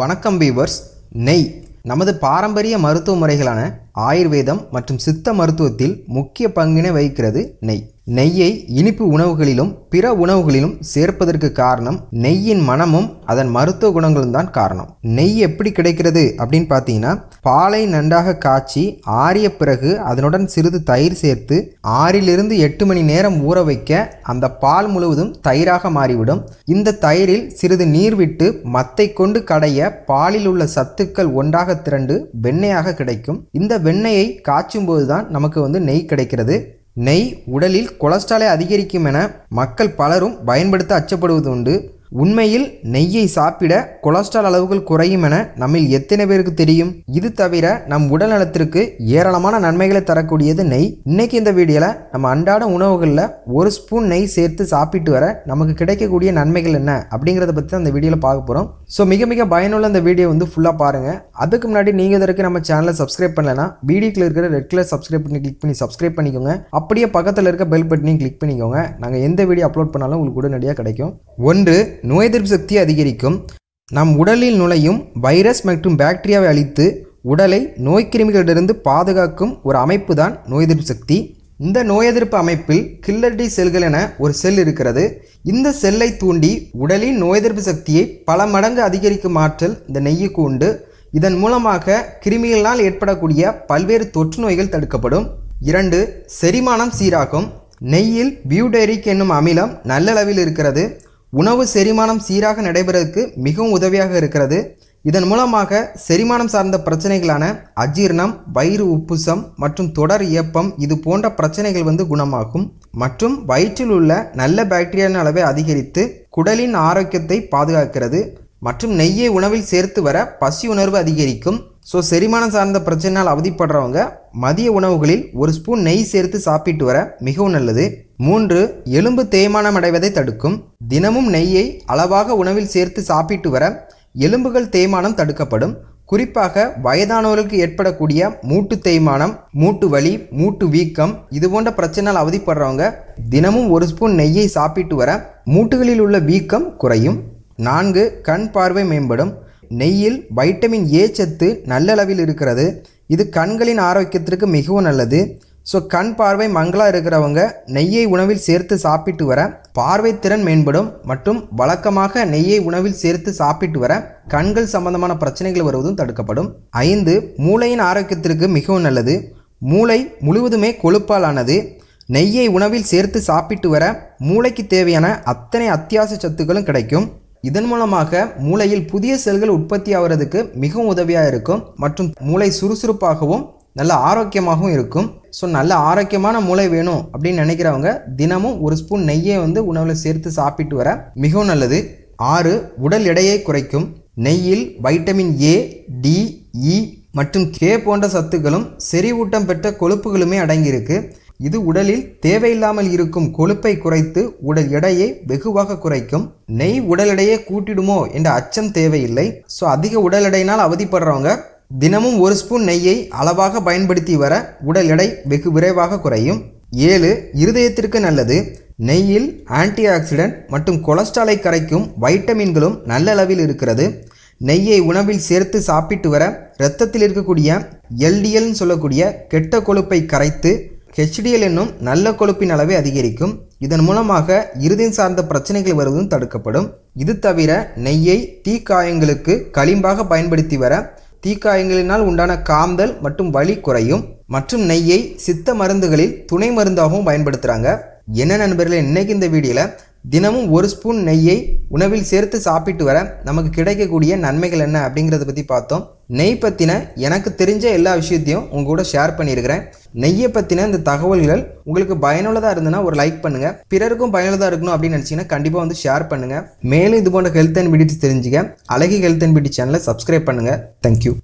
வணக்கம் பீவர்ஸ் நெய் நமது பாரம்பரிய மருத்துவ முறைகளான ஆயுர்வேதம் மற்றும் சித்த மருத்துவத்தில் முக்கிய பங்கினை வகிக்கிறது நெய் நெய்யை இனிப்பு உணவுகளிலும் பிற உணவுகளிலும் சேர்ப்பதற்கு காரணம் நெய்யின் மனமும் அதன் மருத்துவ குணங்களும் தான் காரணம் நெய் எப்படி கிடைக்கிறது அப்படின்னு பார்த்தீங்கன்னா பாலை நன்றாக காய்ச்சி ஆறிய பிறகு அதனுடன் சிறிது தயிர் சேர்த்து ஆறிலிருந்து எட்டு மணி நேரம் ஊற வைக்க அந்த பால் முழுவதும் தயிராக மாறிவிடும் இந்த தயிரில் சிறிது நீர் விட்டு மத்தை கொண்டு கடைய பாலில் உள்ள சத்துக்கள் ஒன்றாக திரண்டு வெண்ணையாக கிடைக்கும் இந்த வெண்ணெயை காய்ச்சும் போது தான் நமக்கு வந்து நெய் கிடைக்கிறது நெய் உடலில் கொலஸ்ட்ராலை அதிகரிக்கும் என மக்கள் பலரும் பயன்படுத்த அச்சப்படுவது உண்டு உண்மையில் நெய்யை சாப்பிட கொலஸ்ட்ரால் அளவுகள் குறையும் என நம்மில் எத்தனை பேருக்கு தெரியும் இது தவிர நம் உடல் நலத்திற்கு ஏராளமான நன்மைகளை தரக்கூடியது நெய் இன்னைக்கு இந்த வீடியோவில் நம்ம அன்றாட உணவுகளில் ஒரு ஸ்பூன் நெய் சேர்த்து சாப்பிட்டு வர நமக்கு கிடைக்கக்கூடிய நன்மைகள் என்ன அப்படிங்கிறத பற்றி அந்த வீடியோவில் பார்க்க போறோம் ஸோ மிக மிக பயனுள்ள அந்த வீடியோ வந்து ஃபுல்லாக பாருங்கள் அதுக்கு முன்னாடி நீங்கள் இதற்கு நம்ம சேனலை சப்ஸ்கிரைப் பண்ணலன்னா வீடியோக்கில் இருக்கிற ரெட் கலர் சப்ஸ்கிரைப் பண்ணி கிளிக் பண்ணி சப்ஸ்கிரைப் பண்ணிக்கோங்க அப்படியே பக்கத்தில் இருக்க பெல் பட்டனையும் கிளிக் பண்ணிக்கோங்க நாங்கள் எந்த வீடியோ அப்லோட் பண்ணாலும் உங்களுக்கு உடனடியாக கிடைக்கும் ஒன்று நோய் எதிர்ப்பு சக்தியை அதிகரிக்கும் நம் உடலில் நுழையும் வைரஸ் மற்றும் பாக்டீரியாவை அழித்து உடலை நோய்க்கிருமிகளிடமிருந்து பாதுகாக்கும் ஒரு அமைப்பு தான் நோய் எதிர்ப்பு சக்தி இந்த நோய் எதிர்ப்பு அமைப்பில் கில்லர்டி செல்கள் என ஒரு செல் இருக்கிறது இந்த செல்லை தூண்டி உடலின் நோய் எதிர்ப்பு சக்தியை பல மடங்கு அதிகரிக்கும் ஆற்றல் இந்த நெய்யுக்கு உண்டு இதன் மூலமாக கிருமிகளால் ஏற்படக்கூடிய பல்வேறு தொற்று நோய்கள் தடுக்கப்படும் இரண்டு செரிமானம் சீராகும் நெய்யில் பியூடெரிக் என்னும் அமிலம் நல்லளவில் இருக்கிறது உணவு செரிமானம் சீராக நடைபெறதுக்கு மிகவும் உதவியாக இருக்கிறது இதன் மூலமாக செரிமானம் சார்ந்த பிரச்சனைகளான அஜீர்ணம் வயிறு உப்புசம் மற்றும் தொடர் இயப்பம் இது போன்ற பிரச்சனைகள் வந்து குணமாகும் மற்றும் வயிற்றில் உள்ள நல்ல பாக்டீரியாவின் அளவை அதிகரித்து குடலின் ஆரோக்கியத்தை பாதுகாக்கிறது மற்றும் நெய்யை உணவில் சேர்த்து வர பசி உணர்வு அதிகரிக்கும் ஸோ செரிமானம் சார்ந்த பிரச்சனையால் அவதிப்படுறவங்க மதிய உணவுகளில் ஒரு ஸ்பூன் நெய் சேர்த்து சாப்பிட்டு வர மிகவும் நல்லது மூன்று எலும்பு தேய்மானம் அடைவதை தடுக்கும் தினமும் நெய்யை அளவாக உணவில் சேர்த்து சாப்பிட்டு வர எலும்புகள் தேய்மானம் தடுக்கப்படும் குறிப்பாக வயதானவர்களுக்கு ஏற்படக்கூடிய மூட்டு தேய்மானம் மூட்டு வலி மூட்டு வீக்கம் இது போன்ற பிரச்சனால் அவதிப்படுறவங்க தினமும் ஒரு ஸ்பூன் நெய்யை சாப்பிட்டு வர மூட்டுகளில் உள்ள வீக்கம் குறையும் நான்கு கண் பார்வை மேம்படும் நெய்யில் வைட்டமின் ஏ சத்து நல்லளவில் இருக்கிறது இது கண்களின் ஆரோக்கியத்திற்கு மிகவும் நல்லது ஸோ கண் பார்வை மங்களாக இருக்கிறவங்க நெய்யை உணவில் சேர்த்து சாப்பிட்டு வர பார்வை திறன் மேம்படும் மற்றும் வழக்கமாக நெய்யை உணவில் சேர்த்து சாப்பிட்டு வர கண்கள் சம்பந்தமான பிரச்சனைகள் வருவதும் தடுக்கப்படும் ஐந்து மூளையின் ஆரோக்கியத்திற்கு மிகவும் நல்லது மூளை முழுவதுமே கொழுப்பால் ஆனது நெய்யை உணவில் சேர்த்து சாப்பிட்டு வர மூளைக்கு தேவையான அத்தனை அத்தியாவசிய சத்துக்களும் கிடைக்கும் இதன் மூலமாக மூளையில் புதிய செல்கள் உற்பத்தி ஆகிறதுக்கு மிகவும் உதவியாக இருக்கும் மற்றும் மூளை சுறுசுறுப்பாகவும் நல்ல ஆரோக்கியமாகவும் இருக்கும் ஸோ நல்ல ஆரோக்கியமான மூளை வேணும் அப்படின்னு நினைக்கிறவங்க தினமும் ஒரு ஸ்பூன் நெய்யை வந்து உணவில் சேர்த்து சாப்பிட்டு வர மிகவும் நல்லது ஆறு உடல் எடையை குறைக்கும் நெய்யில் வைட்டமின் ஏ டி இ மற்றும் கே போன்ற சத்துக்களும் செறிவூட்டம் பெற்ற கொழுப்புகளுமே அடங்கியிருக்கு இது உடலில் தேவையில்லாமல் இருக்கும் கொழுப்பை குறைத்து உடல் எடையை வெகுவாக குறைக்கும் நெய் உடல் எடையை கூட்டிடுமோ என்ற அச்சம் தேவையில்லை ஸோ அதிக உடல் எடையினால் அவதிப்படுறவங்க தினமும் ஒரு ஸ்பூன் நெய்யை அளவாக பயன்படுத்தி வர உடல் எடை வெகு விரைவாக குறையும் ஏழு இருதயத்திற்கு நல்லது நெய்யில் ஆன்டி ஆக்சிடென்ட் மற்றும் கொலஸ்ட்ராலை கரைக்கும் வைட்டமின்களும் நல்ல அளவில் இருக்கிறது நெய்யை உணவில் சேர்த்து சாப்பிட்டு வர இரத்தத்தில் இருக்கக்கூடிய எல்டிஎல்னு சொல்லக்கூடிய கெட்ட கொழுப்பை கரைத்து ஹெச்டிஎல் என்னும் நல்ல கொழுப்பின் அளவை அதிகரிக்கும் இதன் மூலமாக இருதயம் சார்ந்த பிரச்சனைகள் வருவதும் தடுக்கப்படும் இது தவிர நெய்யை தீக்காயங்களுக்கு களிம்பாக பயன்படுத்தி வர தீக்காயங்களினால் உண்டான காந்தல் மற்றும் வலி குறையும் மற்றும் நெய்யை சித்த மருந்துகளில் துணை மருந்தாகவும் பயன்படுத்துகிறாங்க என்ன நண்பர்களே இன்னைக்கு இந்த வீடியோவில் தினமும் ஒரு ஸ்பூன் நெய்யை உணவில் சேர்த்து சாப்பிட்டு வர நமக்கு கிடைக்கக்கூடிய நன்மைகள் என்ன அப்படிங்கிறத பற்றி பார்த்தோம் நெய் பற்றின எனக்கு தெரிஞ்ச எல்லா விஷயத்தையும் உங்க கூட ஷேர் பண்ணியிருக்கிறேன் நெய்யை பற்றின இந்த தகவல்கள் உங்களுக்கு பயனுள்ளதாக இருந்ததுன்னா ஒரு லைக் பண்ணுங்கள் பிறருக்கும் பயனுள்ளதாக இருக்கணும் அப்படின்னு நினச்சிங்கன்னா கண்டிப்பாக வந்து ஷேர் பண்ணுங்கள் மேலும் இது போன்ற ஹெல்த் அண்ட் பியூட்டி தெரிஞ்சுக்க அழகி ஹெல்த் அண்ட் பியூட்டி சேனலை சப்ஸ்கிரைப் பண்ணுங்க தேங்க்யூ